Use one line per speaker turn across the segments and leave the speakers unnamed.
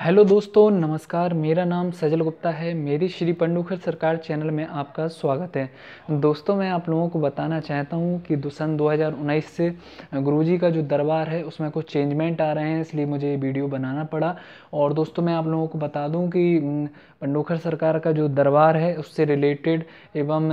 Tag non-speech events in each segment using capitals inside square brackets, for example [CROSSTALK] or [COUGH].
hello दोस्तों नमस्कार मेरा नाम सजल गुप्ता है मेरी श्री पंडूखर सरकार चैनल में आपका स्वागत है दोस्तों मैं आप लोगों को बताना चाहता हूं कि सन 2019 से गुरुजी का जो दरबार है उसमें कुछ चेंजमेंट आ रहे हैं इसलिए मुझे ये वीडियो बनाना पड़ा और दोस्तों मैं आप लोगों को बता दूं कि पंडोखर सरकार का जो दरबार है उससे रिलेटेड एवं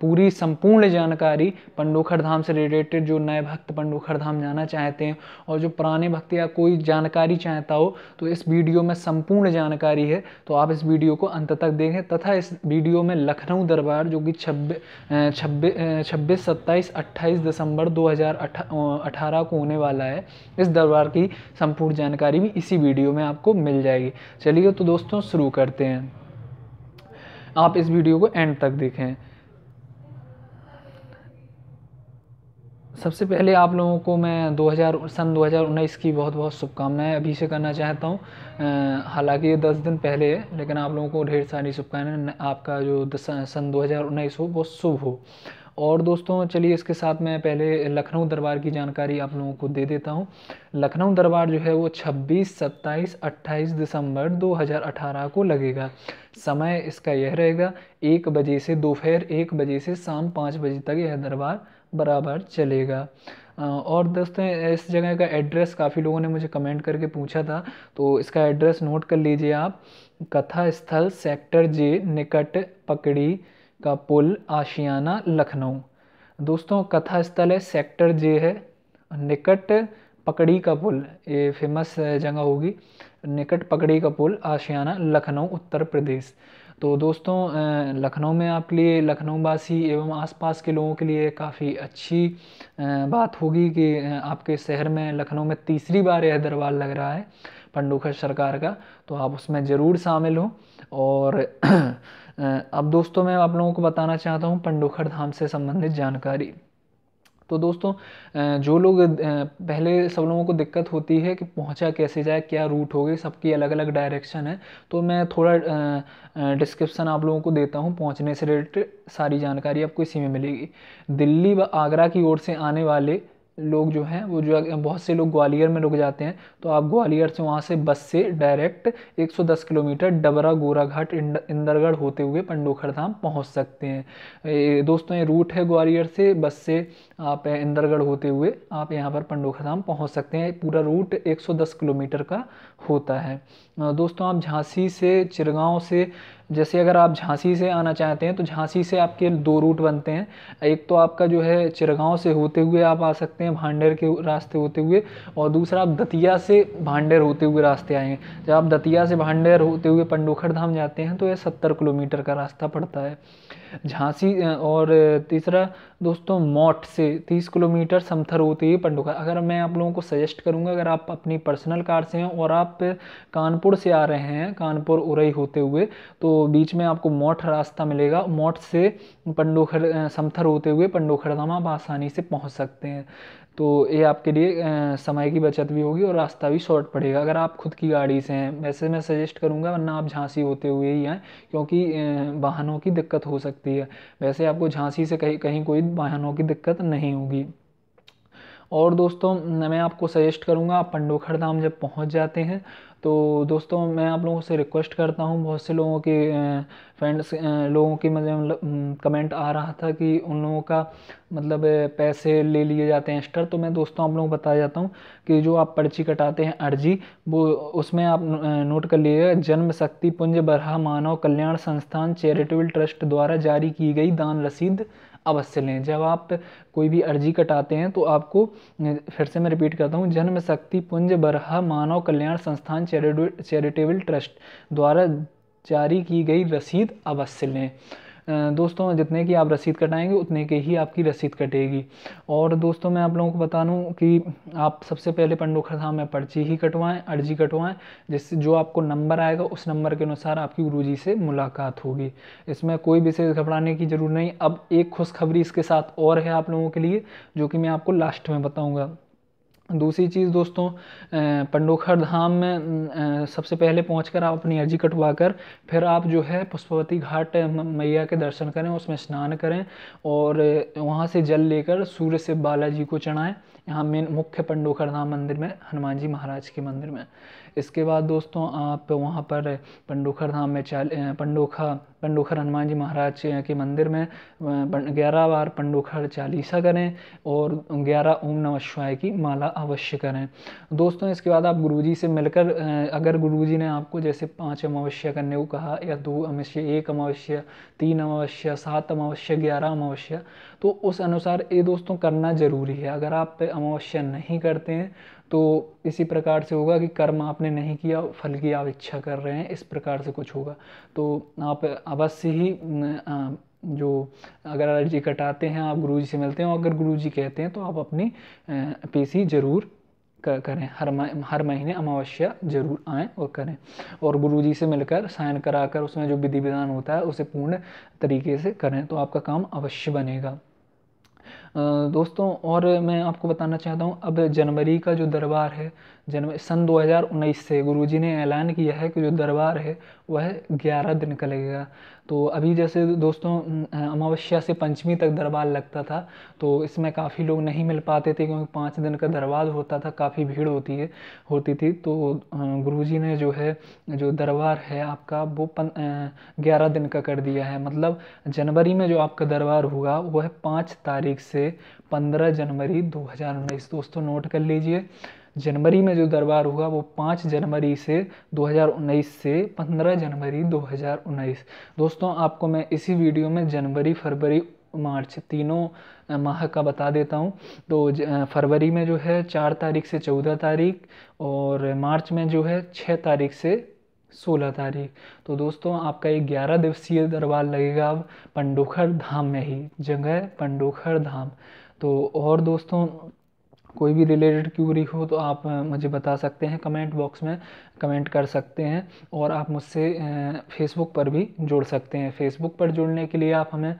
पूरी संपूर्ण जानकारी पंडोखर धाम से रिलेटेड जो नए भक्त पंडोखर धाम जाना चाहते हैं और जो पुराने भक्त या कोई जानकारी चाहता हो तो इस वीडियो में संपूर्ण जानकारी है तो आप इस वीडियो को अंत तक देखें तथा इस वीडियो में लखनऊ दरबार जो कि छब्बीस छब्बीस सत्ताईस अट्ठाईस दिसंबर दो अठारह को होने वाला है इस दरबार की संपूर्ण जानकारी भी इसी वीडियो में आपको मिल जाएगी चलिए तो दोस्तों शुरू करते हैं हैं आप इस वीडियो को एंड तक देखें सबसे पहले आप लोगों को मैं 2000 सन 2019 की बहुत बहुत शुभकामनाएं अभी से करना चाहता हूं हालांकि ये दस दिन पहले है लेकिन आप लोगों को ढेर सारी शुभकामनाएं आपका जो सन 2019 हो बहुत शुभ हो और दोस्तों चलिए इसके साथ मैं पहले लखनऊ दरबार की जानकारी आप लोगों को दे देता हूँ लखनऊ दरबार जो है वो 26, 27, 28 दिसंबर 2018 को लगेगा समय इसका यह रहेगा एक बजे से दोपहर एक बजे से शाम पाँच बजे तक यह दरबार बराबर चलेगा और दोस्तों इस जगह का एड्रेस काफ़ी लोगों ने मुझे कमेंट करके पूछा था तो इसका एड्रेस नोट कर लीजिए आप कथा स्थल सेक्टर जे निकट पकड़ी का पुल आशियाना लखनऊ दोस्तों कथा स्थल है सेक्टर जे है निकट पकड़ी का पुल ये फेमस जगह होगी निकट पकड़ी का पुल आशियाना लखनऊ उत्तर प्रदेश तो दोस्तों लखनऊ में आपके लिए लखनऊवासी एवं आसपास के लोगों के लिए काफ़ी अच्छी बात होगी कि आपके शहर में लखनऊ में तीसरी बार यह दरबार लग रहा है पंडूखर सरकार का तो आप उसमें ज़रूर शामिल हों और [CLEARS THROAT] अब दोस्तों मैं आप लोगों को बताना चाहता हूँ पंडोखर धाम से संबंधित जानकारी तो दोस्तों जो लोग पहले सब लोगों को दिक्कत होती है कि पहुंचा कैसे जाए क्या रूट होगी सबकी अलग अलग डायरेक्शन है तो मैं थोड़ा डिस्क्रिप्शन आप लोगों को देता हूं पहुंचने से रिलेटेड सारी जानकारी आपको इसी में मिलेगी दिल्ली व आगरा की ओर से आने वाले लोग जो हैं वो जो बहुत से लोग ग्वालियर में रुक जाते हैं तो आप ग्वालियर से वहाँ से बस से डायरेक्ट 110 किलोमीटर डबरा गोराघाट इंदरगढ़ होते हुए पंडोखर धाम पहुँच सकते हैं दोस्तों ये रूट है ग्वालियर से बस से आप इंदरगढ़ होते हुए आप यहाँ पर पंडोखर धाम पहुँच सकते हैं पूरा रूट एक किलोमीटर का होता है दोस्तों आप झांसी से चिरगांव से जैसे अगर आप झांसी से आना चाहते हैं तो झांसी से आपके दो रूट बनते हैं एक तो आपका जो है चिरगांव से होते हुए आप आ सकते हैं भांडेर के रास्ते होते हुए और दूसरा आप दतिया से भांडेर होते हुए रास्ते आएँ जब आप दतिया से भांडेर होते हुए पंडोखर धाम जाते हैं तो यह सत्तर किलोमीटर का रास्ता पड़ता है झांसी और तीसरा दोस्तों मौट से तीस किलोमीटर समथर होती है पंडुखा अगर मैं आप लोगों को सजेस्ट करूंगा अगर आप अपनी पर्सनल कार से हैं और आप कानपुर से आ रहे हैं कानपुर उरई होते हुए तो बीच में आपको मोठ रास्ता मिलेगा मोठ से पंडोखर समथर होते हुए धाम आप आसानी से पहुँच सकते हैं तो ये आपके लिए समय की बचत भी होगी और रास्ता भी शॉर्ट पड़ेगा अगर आप खुद की गाड़ी से हैं वैसे मैं सजेस्ट करूँगा वरना आप झांसी होते हुए ही आएँ क्योंकि वाहनों की दिक्कत हो सकती है वैसे आपको झांसी से कहीं कहीं कोई वाहनों की दिक्कत नहीं होगी और दोस्तों मैं आपको सजेस्ट करूँगा आप पंडोखर धाम जब पहुँच जाते हैं तो दोस्तों मैं आप लोगों से रिक्वेस्ट करता हूँ बहुत से लोगों के फ्रेंड्स लोगों की मतलब कमेंट मतलब, आ रहा था कि उन लोगों का मतलब पैसे ले लिए जाते हैं एक्स्ट्रा तो मैं दोस्तों आप लोगों को बताया जाता हूँ कि जो आप पर्ची कटाते हैं अर्जी वो उसमें आप नोट कर लीजिएगा जन्म शक्ति पुंज बरहा मानव कल्याण संस्थान चैरिटेबल ट्रस्ट द्वारा जारी की गई दान रसीद अवश्य लें जब आप कोई भी अर्जी कटाते हैं तो आपको फिर से मैं रिपीट करता हूँ जन्म शक्ति पुंज बरहा मानव कल्याण संस्थान चैरिटेबल ट्रस्ट द्वारा जारी की गई रसीद अवश्य लें दोस्तों जितने की आप रसीद कटाएंगे उतने की ही आपकी रसीद कटेगी और दोस्तों मैं आप लोगों को बता दूँ कि आप सबसे पहले पंडोखर धाम में पर्ची ही कटवाएँ अर्जी कटवाएँ जिससे जो आपको नंबर आएगा उस नंबर के अनुसार आपकी गुरु से मुलाकात होगी इसमें कोई विशेष घबराने की ज़रूरत नहीं अब एक खुशखबरी इसके साथ और है आप लोगों के लिए जो कि मैं आपको लास्ट में बताऊँगा दूसरी चीज़ दोस्तों पंडोखर धाम में सबसे पहले पहुंचकर आप अपनी अर्जी कटवा कर फिर आप जो है पुष्पवती घाट मैया के दर्शन करें उसमें स्नान करें और वहां से जल लेकर सूर्य से बालाजी को चढ़ाएं यहाँ मेन मुख्य पंडोखर धाम मंदिर में हनुमान जी महाराज के मंदिर में इसके बाद दोस्तों आप वहाँ पर पंडोखर धाम में चाल पंडोखा पंडोखर हनुमान जी महाराज के मंदिर में ग्यारह बार पंडोखर चालीसा करें और ग्यारह ओम नमः शिवाय की माला अवश्य करें दोस्तों इसके बाद आप गुरुजी से मिलकर अगर गुरुजी ने आपको जैसे पाँच अमावस्या करने को कहा या दो अमावस्या एक अमावस्या तीन अमावस्या सात अमावस्या ग्यारह अमावस्या तो उस अनुसार ये दोस्तों करना ज़रूरी है अगर आप अमावस्या नहीं करते हैं तो इसी प्रकार से होगा कि कर्म आप आपने नहीं किया फल की आप इच्छा कर रहे हैं इस प्रकार से कुछ होगा तो आप अवश्य ही जो अगर एलर्जी कटाते हैं आप गुरुजी से मिलते हैं और अगर गुरुजी कहते हैं तो आप अपनी पेशी ज़रूर करें हर हर महीने अमावस्या जरूर आए और करें और गुरु जी से मिलकर साइन कराकर उसमें जो विधि विधान होता है उसे पूर्ण तरीके से करें तो आपका काम अवश्य बनेगा दोस्तों और मैं आपको बताना चाहता हूँ अब जनवरी का जो दरबार है जनवरी सन 2019 से गुरुजी ने ऐलान किया है कि जो दरबार है वह 11 दिन का लगेगा तो अभी जैसे दोस्तों अमावस्या से पंचमी तक दरबार लगता था तो इसमें काफ़ी लोग नहीं मिल पाते थे क्योंकि पाँच दिन का दरबार होता था काफ़ी भीड़ होती है होती थी तो गुरुजी ने जो है जो दरबार है आपका वो ग्यारह दिन का कर दिया है मतलब जनवरी में जो आपका दरबार हुआ वो है पाँच तारीख से पंद्रह जनवरी दो हज़ार उन्नीस दोस्तों नोट कर लीजिए जनवरी में जो दरबार हुआ वो पाँच जनवरी से 2019 से 15 जनवरी 2019 दोस्तों आपको मैं इसी वीडियो में जनवरी फरवरी मार्च तीनों माह का बता देता हूँ तो फरवरी में जो है चार तारीख से चौदह तारीख और मार्च में जो है छः तारीख से सोलह तारीख तो दोस्तों आपका ये ग्यारह दिवसीय दरबार लगेगा अब पंडोखर धाम में ही जगह पंडोखर धाम तो और दोस्तों कोई भी रिलेटेड क्यूरी हो तो आप मुझे बता सकते हैं कमेंट बॉक्स में कमेंट कर सकते हैं और आप मुझसे फेसबुक पर भी जुड़ सकते हैं फेसबुक पर जुड़ने के लिए आप हमें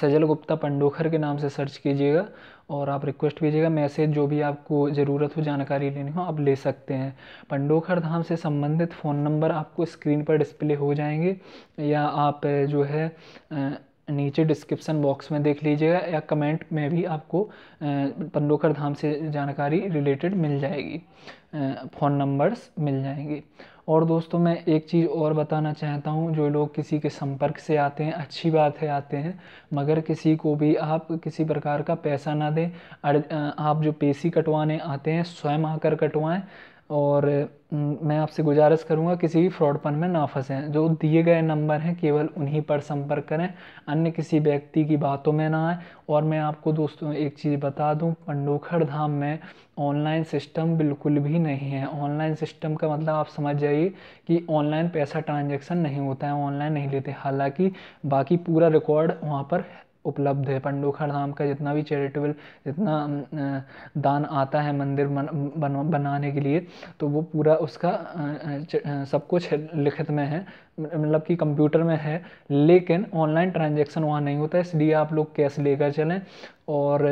सजल गुप्ता पंडोखर के नाम से सर्च कीजिएगा और आप रिक्वेस्ट कीजिएगा मैसेज जो भी आपको ज़रूरत हो जानकारी लेनी हो आप ले सकते हैं पंडोखर धाम से संबंधित फ़ोन नंबर आपको स्क्रीन पर डिस्प्ले हो जाएंगे या आप जो है नीचे डिस्क्रिप्सन बॉक्स में देख लीजिएगा या कमेंट में भी आपको पंडोकर धाम से जानकारी रिलेटेड मिल जाएगी फ़ोन नंबर्स मिल जाएंगे और दोस्तों मैं एक चीज़ और बताना चाहता हूँ जो लोग किसी के संपर्क से आते हैं अच्छी बात है आते हैं मगर किसी को भी आप किसी प्रकार का पैसा ना दें आप जो पेशी कटवाने आते हैं स्वयं आकर कटवाएं और मैं आपसे गुजारिश करूंगा किसी भी फ्रॉडपन में ना फंसें जो दिए गए नंबर हैं केवल उन्हीं पर संपर्क करें अन्य किसी व्यक्ति की बातों में ना आए और मैं आपको दोस्तों एक चीज़ बता दूं पंडोखर धाम में ऑनलाइन सिस्टम बिल्कुल भी नहीं है ऑनलाइन सिस्टम का मतलब आप समझ जाइए कि ऑनलाइन पैसा ट्रांजेक्शन नहीं होता है ऑनलाइन नहीं लेते हालाँकि बाकी पूरा रिकॉर्ड वहाँ पर उपलब्ध है पंडोखर धाम का जितना भी चैरिटेबल जितना दान आता है मंदिर बन, बन, बनाने के लिए तो वो पूरा उसका सब कुछ लिखित में है मतलब कि कंप्यूटर में है लेकिन ऑनलाइन ट्रांजैक्शन वहाँ नहीं होता है इसलिए आप लोग कैश लेकर चलें और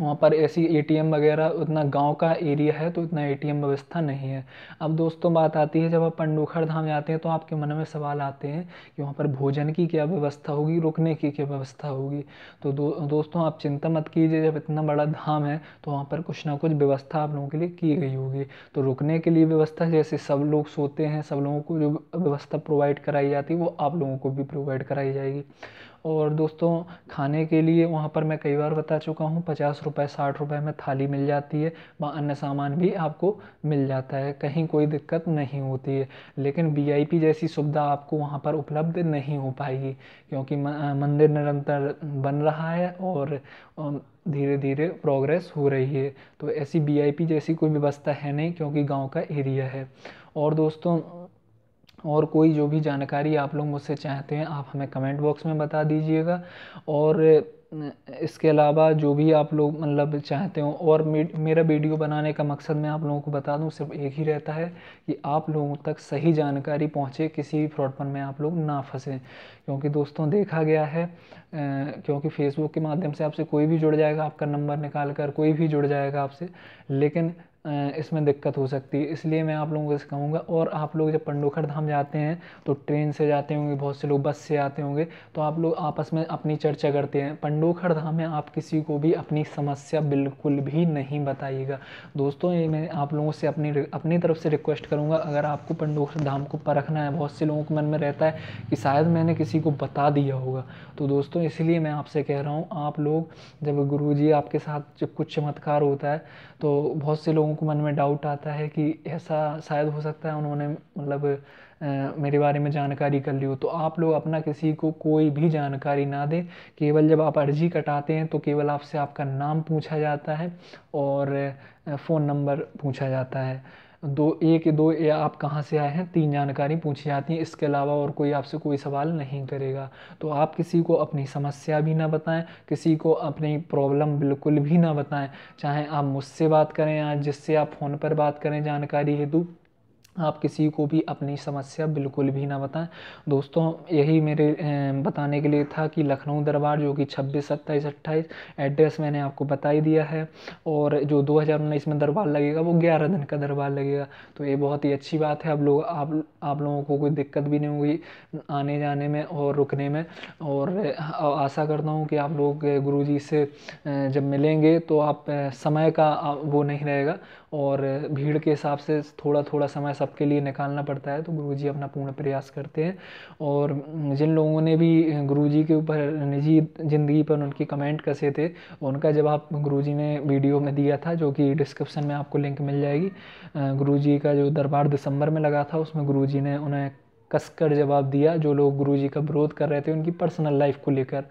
वहाँ पर ऐसी एटीएम वगैरह उतना गांव का एरिया है तो इतना एटीएम व्यवस्था नहीं है अब दोस्तों बात आती है जब आप पंडोखर धाम जाते हैं तो आपके मन में सवाल आते हैं कि वहाँ पर भोजन की क्या व्यवस्था होगी रुकने की क्या व्यवस्था होगी तो दो, दोस्तों आप चिंता मत कीजिए जब इतना बड़ा धाम है तो वहाँ पर कुछ ना कुछ व्यवस्था आप लोगों के लिए की गई होगी तो रुकने के लिए व्यवस्था जैसे सब लोग सोते हैं सब लोगों को जो व्यवस्था प्रोवाइड कराई जाती है वो आप लोगों को भी प्रोवाइड कराई जाएगी और दोस्तों खाने के लिए वहाँ पर मैं कई बार बता चुका हूँ पचास रुपये साठ रुपये में थाली मिल जाती है व अन्य सामान भी आपको मिल जाता है कहीं कोई दिक्कत नहीं होती है लेकिन वी जैसी सुविधा आपको वहाँ पर उपलब्ध नहीं हो पाएगी क्योंकि मंदिर निरंतर बन रहा है और धीरे धीरे प्रोग्रेस हो रही है तो ऐसी वी जैसी कोई व्यवस्था है नहीं क्योंकि गाँव का एरिया है और दोस्तों और कोई जो भी जानकारी आप लोग मुझसे चाहते हैं आप हमें कमेंट बॉक्स में बता दीजिएगा और इसके अलावा जो भी आप लोग मतलब चाहते हो और मेरा वीडियो बनाने का मकसद मैं आप लोगों को बता दूं सिर्फ एक ही रहता है कि आप लोगों तक सही जानकारी पहुंचे किसी भी फ्रॉड पर में आप लोग ना फंसें क्योंकि दोस्तों देखा गया है आ, क्योंकि फेसबुक के माध्यम से आपसे कोई भी जुड़ जाएगा आपका नंबर निकाल कर कोई भी जुड़ जाएगा आपसे लेकिन इसमें दिक्कत हो सकती है इसलिए मैं आप लोगों को से कहूँगा और आप लोग जब पंडोखर धाम जाते हैं तो ट्रेन से जाते होंगे बहुत से लोग बस से आते होंगे तो आप लोग आपस में अपनी चर्चा करते हैं पंडोखर धाम में आप किसी को भी अपनी समस्या बिल्कुल भी नहीं बताइएगा दोस्तों ये मैं आप लोगों से अपनी अपनी तरफ से रिक्वेस्ट करूँगा अगर आपको पंडोखर धाम को परखना है बहुत से लोगों के मन में रहता है कि शायद मैंने किसी को बता दिया होगा तो दोस्तों इसलिए मैं आपसे कह रहा हूँ आप लोग जब गुरु आपके साथ जब कुछ चमत्कार होता है तो बहुत से लोगों को मन में डाउट आता है कि ऐसा शायद हो सकता है उन्होंने मतलब मेरे बारे में जानकारी कर ली हो तो आप लोग अपना किसी को कोई भी जानकारी ना दें केवल जब आप अर्जी कटाते हैं तो केवल आपसे आपका नाम पूछा जाता है और फ़ोन नंबर पूछा जाता है दो एक दो या आप कहाँ से आए हैं तीन जानकारी पूछी जाती है इसके अलावा और कोई आपसे कोई सवाल नहीं करेगा तो आप किसी को अपनी समस्या भी ना बताएं किसी को अपनी प्रॉब्लम बिल्कुल भी ना बताएं चाहे आप मुझसे बात करें या जिससे आप फ़ोन पर बात करें जानकारी हेतु आप किसी को भी अपनी समस्या बिल्कुल भी ना बताएं दोस्तों यही मेरे बताने के लिए था कि लखनऊ दरबार जो कि छब्बीस सत्ताईस अट्ठाईस एड्रेस मैंने आपको बता ही दिया है और जो 2019 में दरबार लगेगा वो 11 दिन का दरबार लगेगा तो ये बहुत ही अच्छी बात है अब लोग आप आप लोगों को कोई दिक्कत भी नहीं होगी आने जाने में और रुकने में और आशा करता हूँ कि आप लोग गुरु से जब मिलेंगे तो आप समय का वो नहीं रहेगा और भीड़ के हिसाब से थोड़ा थोड़ा समय सबके लिए निकालना पड़ता है तो गुरु जी अपना पूर्ण प्रयास करते हैं और जिन लोगों ने भी गुरु जी के ऊपर निजी ज़िंदगी पर उनकी कमेंट कसे थे उनका जवाब गुरु जी ने वीडियो में दिया था जो कि डिस्क्रिप्शन में आपको लिंक मिल जाएगी गुरु जी का जो दरबार दिसंबर में लगा था उसमें गुरु जी ने उन्हें कसकर जवाब दिया जो लोग जी का विरोध कर रहे थे उनकी पर्सनल लाइफ को लेकर